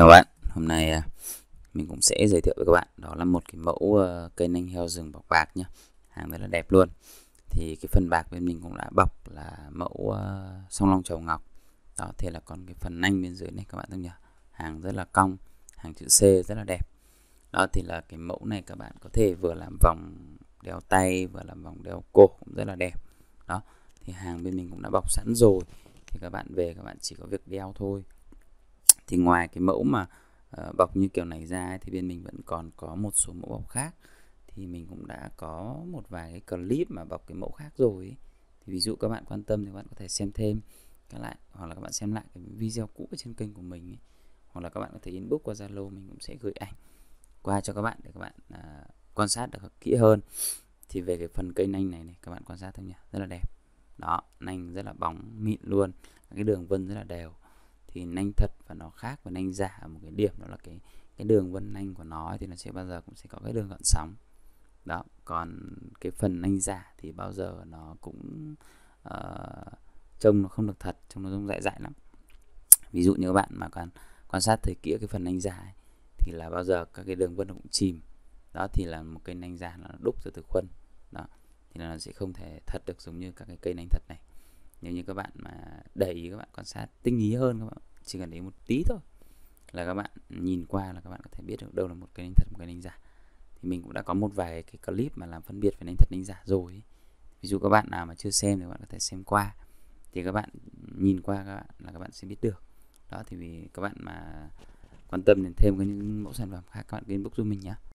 Chào các bạn, hôm nay à, mình cũng sẽ giới thiệu với các bạn đó là một cái mẫu ờ, cây nanh heo rừng bọc bạc nhé hàng rất là đẹp luôn thì cái phần bạc bên mình cũng đã bọc là mẫu ờ, song long trầu ngọc đó thì là còn cái phần nanh bên dưới này các bạn thấy nhỉ hàng rất là cong hàng chữ C rất là đẹp đó thì là cái mẫu này các bạn có thể vừa làm vòng đeo tay vừa làm vòng đeo cổ cũng rất là đẹp đó thì hàng bên mình cũng đã bọc sẵn rồi thì các bạn về các bạn chỉ có việc đeo thôi thì ngoài cái mẫu mà uh, bọc như kiểu này ra thì bên mình vẫn còn có một số mẫu bọc khác thì mình cũng đã có một vài cái clip mà bọc cái mẫu khác rồi ấy. thì ví dụ các bạn quan tâm thì các bạn có thể xem thêm các lại hoặc là các bạn xem lại cái video cũ ở trên kênh của mình ấy. hoặc là các bạn có thể inbox qua zalo mình cũng sẽ gửi ảnh qua cho các bạn để các bạn uh, quan sát được kỹ hơn thì về cái phần cây nanh này này các bạn quan sát thôi nhỉ rất là đẹp đó nành rất là bóng mịn luôn cái đường vân rất là đều thì nhanh thật và nó khác với nhanh giả ở một cái điểm đó là cái cái đường vân nhanh của nó thì nó sẽ bao giờ cũng sẽ có cái đường gọn sóng đó còn cái phần nhanh giả thì bao giờ nó cũng uh, trông nó không được thật trông nó trông dại dại lắm ví dụ như các bạn mà còn quan sát thời kỹ cái phần nhanh giả ấy, thì là bao giờ các cái đường vân nó cũng chìm đó thì là một cây nhanh giả nó đúc từ từ khuân đó thì là nó sẽ không thể thật được giống như các cái cây nhanh thật này nếu như các bạn mà để ý các bạn quan sát tinh ý hơn các bạn chỉ cần để một tí thôi là các bạn nhìn qua là các bạn có thể biết được đâu là một cái đánh thật một cái đánh giả thì mình cũng đã có một vài cái clip mà làm phân biệt về đánh thật đánh giả rồi ví dụ các bạn nào mà chưa xem thì các bạn có thể xem qua thì các bạn nhìn qua các bạn là các bạn sẽ biết được đó thì vì các bạn mà quan tâm đến thêm cái những mẫu sản phẩm khác các bạn inbox giúp mình nhé